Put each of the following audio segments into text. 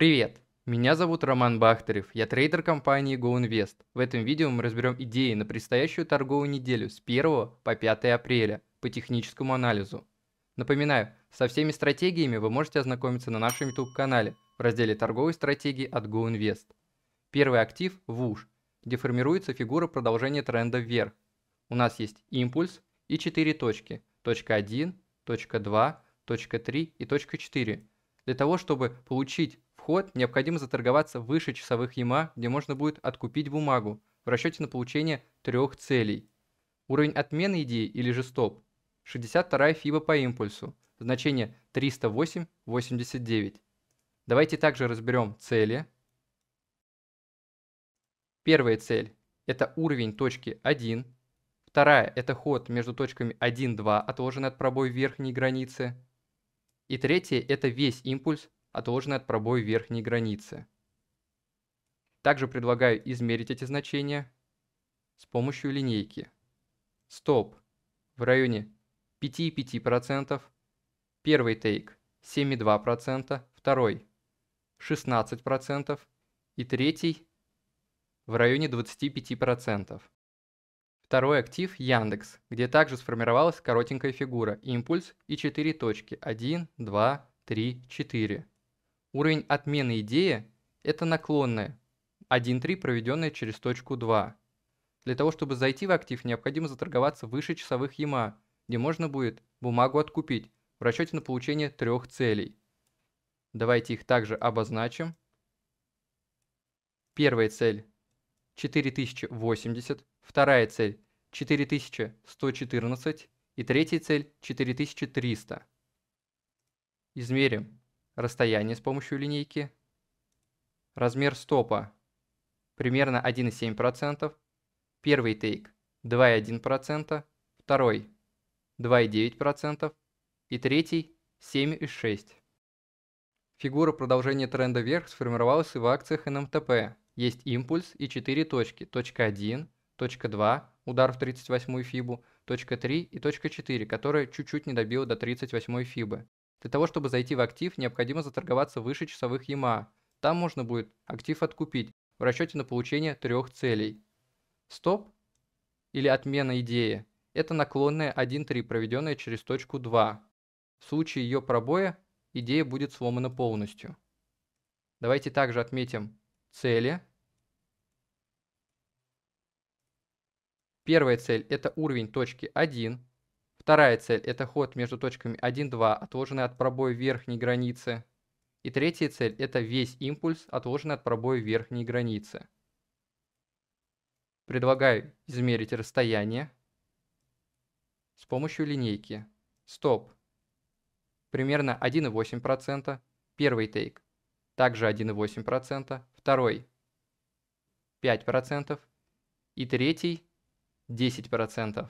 Привет! Меня зовут Роман Бахтарев, я трейдер компании GoInvest. В этом видео мы разберем идеи на предстоящую торговую неделю с 1 по 5 апреля по техническому анализу. Напоминаю, со всеми стратегиями вы можете ознакомиться на нашем YouTube-канале в разделе «Торговые стратегии» от GoInvest. Первый актив – ВУШ, где формируется фигура продолжения тренда вверх. У нас есть импульс и 4 точки – точка 1, точка 2, точка 3 и точка 4. Для того, чтобы получить Вход необходимо заторговаться выше часовых яма, где можно будет откупить бумагу в расчете на получение трех целей. Уровень отмены идеи или же стоп. 62 фиба по импульсу, значение 308.89. Давайте также разберем цели. Первая цель – это уровень точки 1. Вторая – это ход между точками 1-2, отложенный от пробой верхней границы. И третья – это весь импульс отложенной от пробоя верхней границы. Также предлагаю измерить эти значения с помощью линейки. Стоп в районе 5,5%, первый тейк 7,2%, второй 16% и третий в районе 25%. Второй актив – Яндекс, где также сформировалась коротенькая фигура, импульс и 4 точки – 1, 2, 3, 4. Уровень отмены идеи – это наклонная, 1.3, проведенная через точку 2. Для того, чтобы зайти в актив, необходимо заторговаться выше часовых яма, где можно будет бумагу откупить в расчете на получение трех целей. Давайте их также обозначим. Первая цель – 4080, вторая цель – 4114 и третья цель – 4300. Измерим Расстояние с помощью линейки. Размер стопа. Примерно 1,7%. Первый тейк 2,1%. Второй 2,9%. И третий 7,6%. Фигура продолжения тренда вверх сформировалась и в акциях НМТП. Эм Есть импульс и 4 точки. Точка 1, точка 2, удар в 38-ю фибу, точка 3 и точка 4, которая чуть-чуть не добила до 38-й фибы. Для того, чтобы зайти в актив, необходимо заторговаться выше часовых ЯМА. Там можно будет актив откупить в расчете на получение трех целей. Стоп или отмена идеи – это наклонная 1.3, проведенная через точку 2. В случае ее пробоя идея будет сломана полностью. Давайте также отметим цели. Первая цель – это уровень точки 1, Вторая цель – это ход между точками 1-2, отложенный от пробоя верхней границы. И третья цель – это весь импульс, отложенный от пробоя верхней границы. Предлагаю измерить расстояние с помощью линейки. Стоп. Примерно 1,8%. Первый тейк. Также 1,8%. Второй. 5%. И третий 10%.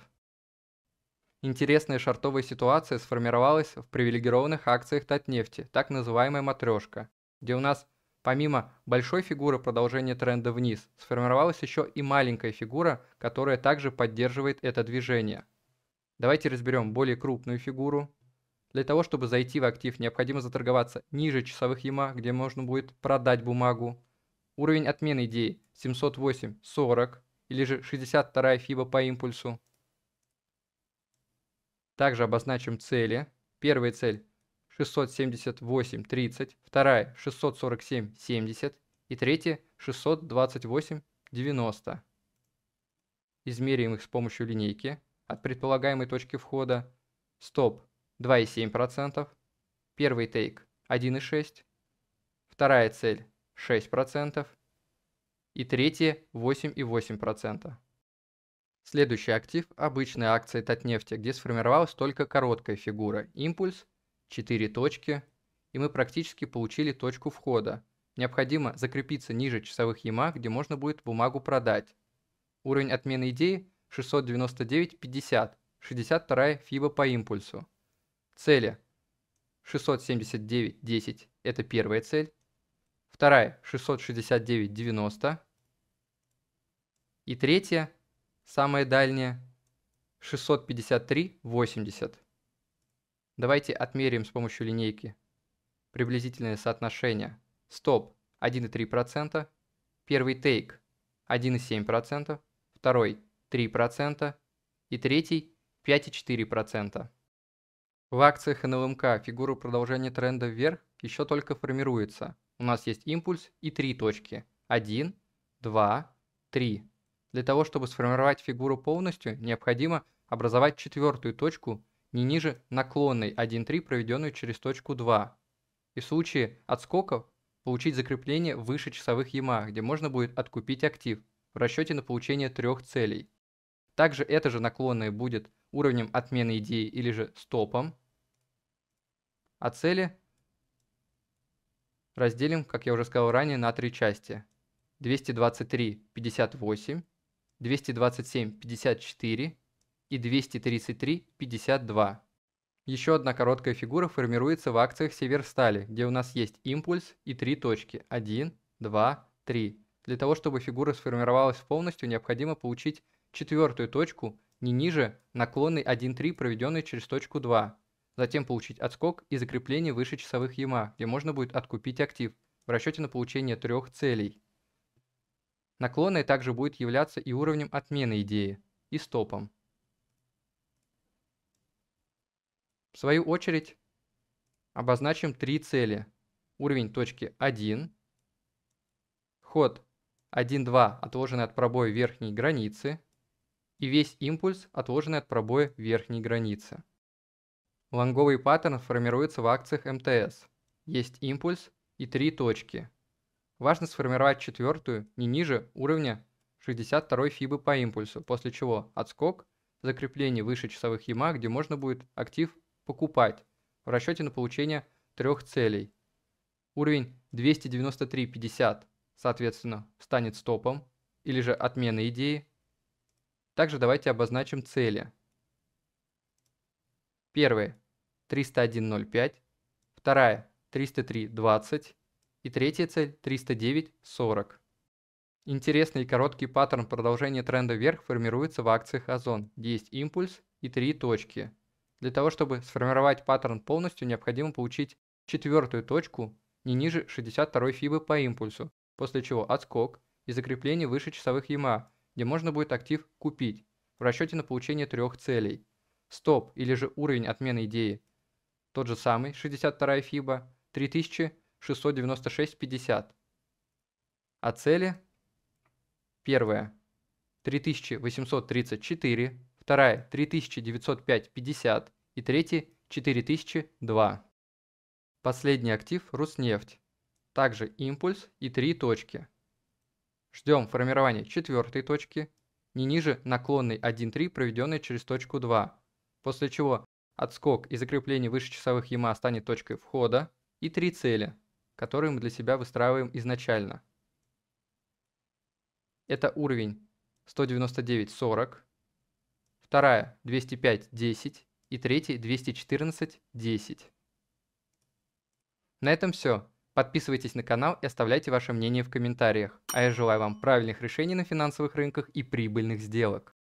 Интересная шартовая ситуация сформировалась в привилегированных акциях Татнефти, так называемая «матрешка», где у нас помимо большой фигуры продолжения тренда вниз, сформировалась еще и маленькая фигура, которая также поддерживает это движение. Давайте разберем более крупную фигуру. Для того, чтобы зайти в актив, необходимо заторговаться ниже часовых яма, где можно будет продать бумагу. Уровень отмены идеи 708.40 или же 62 фиба по импульсу. Также обозначим цели. Первая цель 678.30, вторая 647.70 и третья 628.90. Измерим их с помощью линейки от предполагаемой точки входа. Стоп 2,7%, первый тейк 1,6%, вторая цель 6% и третья 8,8%. Следующий актив – обычная акция Татнефти, где сформировалась только короткая фигура – импульс, 4 точки, и мы практически получили точку входа. Необходимо закрепиться ниже часовых яма, где можно будет бумагу продать. Уровень отмены идеи 699.50, 62 фиба по импульсу. Цели 679.10 – это первая цель, вторая 669.90 и третья – Самая дальняя 653,80. Давайте отмерим с помощью линейки приблизительное соотношение. Стоп 1,3%, первый тейк 1,7%, второй 3% и третий 5,4%. В акциях НЛМК фигура продолжения тренда вверх еще только формируется. У нас есть импульс и три точки. 1, 2, 3. Для того, чтобы сформировать фигуру полностью, необходимо образовать четвертую точку не ниже наклонной 1,3, проведенную через точку 2. И в случае отскоков получить закрепление выше часовых яма, где можно будет откупить актив в расчете на получение трех целей. Также это же наклонное будет уровнем отмены идеи или же стопом. А цели разделим, как я уже сказал ранее, на три части. 223, 58 227 54 и 233 52. Еще одна короткая фигура формируется в акциях Северстали, где у нас есть импульс и три точки 1, 2, 3. Для того, чтобы фигура сформировалась полностью, необходимо получить четвертую точку не ниже наклонной 1,3, проведенной через точку 2. Затем получить отскок и закрепление выше часовых яма, где можно будет откупить актив в расчете на получение трех целей. Наклонной также будет являться и уровнем отмены идеи, и стопом. В свою очередь обозначим три цели. Уровень точки 1, ход 1-2 отложенный от пробоя верхней границы и весь импульс отложенный от пробоя верхней границы. Лонговый паттерн формируется в акциях МТС. Есть импульс и три точки – Важно сформировать четвертую не ниже уровня 62 фибы по импульсу, после чего отскок, закрепление выше часовых яма, где можно будет актив покупать в расчете на получение трех целей. Уровень 293.50, соответственно, станет стопом или же отменой идеи. Также давайте обозначим цели. Первая 301.05, вторая 303.20, и третья цель 309.40. Интересный и короткий паттерн продолжения тренда вверх формируется в акциях Озон, где есть импульс и три точки. Для того, чтобы сформировать паттерн полностью, необходимо получить четвертую точку не ниже 62 фибы по импульсу, после чего отскок и закрепление выше часовых яма, где можно будет актив купить в расчете на получение трех целей. Стоп или же уровень отмены идеи тот же самый 62 фиба 3000 696,50. А цели? Первая 3834, вторая 3905,50 и третья 4002. Последний актив Руснефть. Также импульс и три точки. Ждем формирования четвертой точки, не ниже наклонной 1.3, проведенной через точку 2, после чего отскок и закрепление выше часовых ЕМА станет точкой входа и три цели которые мы для себя выстраиваем изначально. Это уровень 199, 40, вторая 205, 10 и третий 10. На этом все. Подписывайтесь на канал и оставляйте ваше мнение в комментариях. А я желаю вам правильных решений на финансовых рынках и прибыльных сделок.